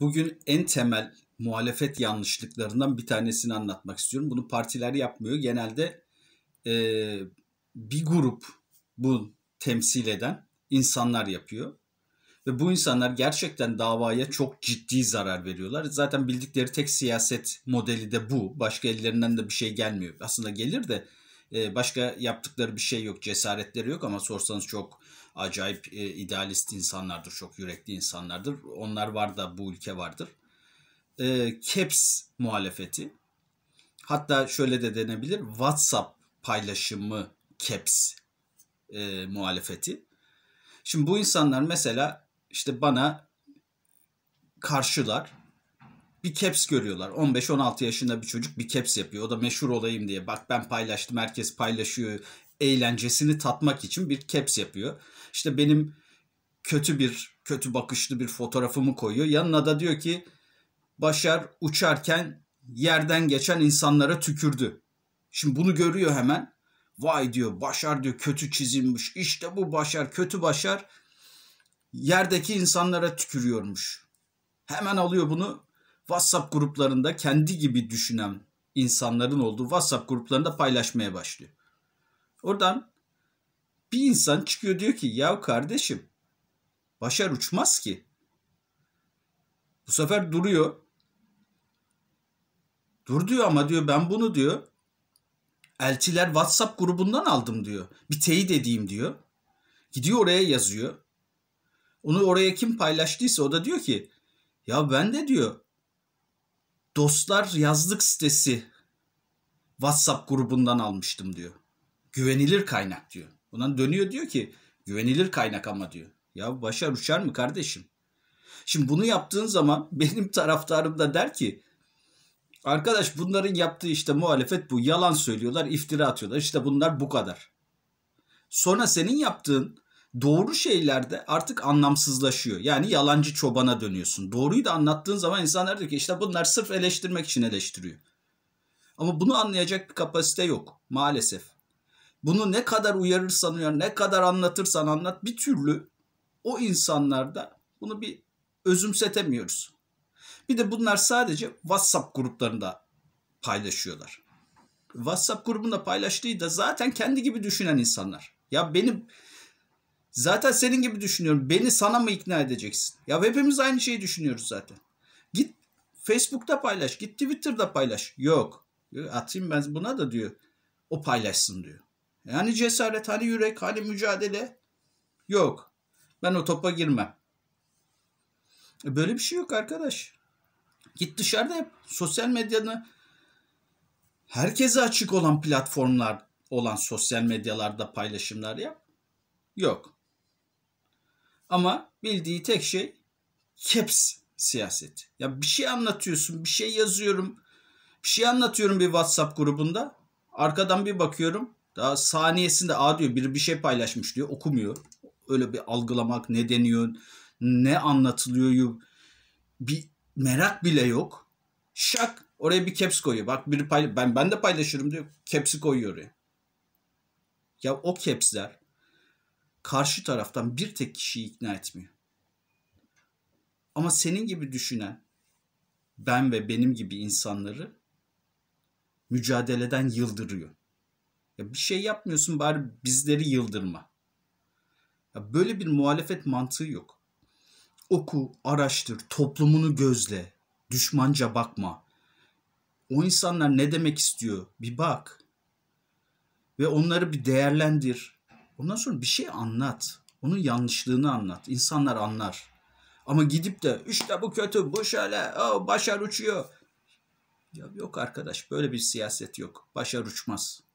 bugün en temel muhalefet yanlışlıklarından bir tanesini anlatmak istiyorum. Bunu partiler yapmıyor. Genelde e, bir grup bu temsil eden insanlar yapıyor. Ve bu insanlar gerçekten davaya çok ciddi zarar veriyorlar. Zaten bildikleri tek siyaset modeli de bu. Başka ellerinden de bir şey gelmiyor. Aslında gelir de ee, başka yaptıkları bir şey yok, cesaretleri yok ama sorsanız çok acayip e, idealist insanlardır, çok yürekli insanlardır. Onlar var da bu ülke vardır. E, ee, Keps muhalefeti. Hatta şöyle de denebilir. WhatsApp paylaşımı Keps e, muhalefeti. Şimdi bu insanlar mesela işte bana karşılar bir caps görüyorlar. 15-16 yaşında bir çocuk bir caps yapıyor. O da meşhur olayım diye. Bak ben paylaştım herkes paylaşıyor. Eğlencesini tatmak için bir caps yapıyor. İşte benim kötü bir kötü bakışlı bir fotoğrafımı koyuyor. Yanına da diyor ki Başar uçarken yerden geçen insanlara tükürdü. Şimdi bunu görüyor hemen. Vay diyor Başar diyor kötü çizilmiş. İşte bu Başar kötü Başar yerdeki insanlara tükürüyormuş. Hemen alıyor bunu WhatsApp gruplarında kendi gibi düşünen insanların olduğu WhatsApp gruplarında paylaşmaya başlıyor. Oradan bir insan çıkıyor diyor ki ya kardeşim Başar uçmaz ki. Bu sefer duruyor. Dur diyor ama diyor ben bunu diyor elçiler WhatsApp grubundan aldım diyor. Bir teyit edeyim diyor. Gidiyor oraya yazıyor. Onu oraya kim paylaştıysa o da diyor ki ya ben de diyor Dostlar yazlık sitesi WhatsApp grubundan almıştım diyor. Güvenilir kaynak diyor. Buna dönüyor diyor ki güvenilir kaynak ama diyor. Ya başa uçar mı kardeşim? Şimdi bunu yaptığın zaman benim taraftarım da der ki arkadaş bunların yaptığı işte muhalefet bu. Yalan söylüyorlar, iftira atıyorlar. İşte bunlar bu kadar. Sonra senin yaptığın doğru şeyler de artık anlamsızlaşıyor. Yani yalancı çobana dönüyorsun. Doğruyu da anlattığın zaman insanlar diyor ki işte bunlar sırf eleştirmek için eleştiriyor. Ama bunu anlayacak bir kapasite yok maalesef. Bunu ne kadar uyarırsan uyar, ne kadar anlatırsan anlat bir türlü o insanlarda bunu bir özümsetemiyoruz. Bir de bunlar sadece WhatsApp gruplarında paylaşıyorlar. WhatsApp grubunda paylaştığı da zaten kendi gibi düşünen insanlar. Ya benim Zaten senin gibi düşünüyorum. Beni sana mı ikna edeceksin? Ya hepimiz aynı şeyi düşünüyoruz zaten. Git Facebook'ta paylaş, git Twitter'da paylaş. Yok. Atayım ben buna da diyor. O paylaşsın diyor. Yani cesaret, hani yürek, hani mücadele. Yok. Ben o topa girmem. E, böyle bir şey yok arkadaş. Git dışarıda yap. Sosyal medyanı herkese açık olan platformlar olan sosyal medyalarda paylaşımlar yap. Yok. Ama bildiği tek şey caps siyaset. Ya bir şey anlatıyorsun, bir şey yazıyorum. Bir şey anlatıyorum bir WhatsApp grubunda. Arkadan bir bakıyorum. Daha saniyesinde a diyor biri bir şey paylaşmış diyor. Okumuyor. Öyle bir algılamak ne deniyor, ne anlatılıyor bir merak bile yok. Şak oraya bir caps koyuyor. Bak biri pay, ben ben de paylaşırım diyor. Caps'i koyuyor oraya. Ya o caps'ler karşı taraftan bir tek kişiyi ikna etmiyor. Ama senin gibi düşünen ben ve benim gibi insanları mücadeleden yıldırıyor. Ya bir şey yapmıyorsun bari bizleri yıldırma. Ya böyle bir muhalefet mantığı yok. Oku, araştır, toplumunu gözle, düşmanca bakma. O insanlar ne demek istiyor bir bak. Ve onları bir değerlendir, Ondan sonra bir şey anlat. Onun yanlışlığını anlat. İnsanlar anlar. Ama gidip de işte bu kötü, bu şöyle, o başar uçuyor. Ya yok arkadaş böyle bir siyaset yok. Başar uçmaz.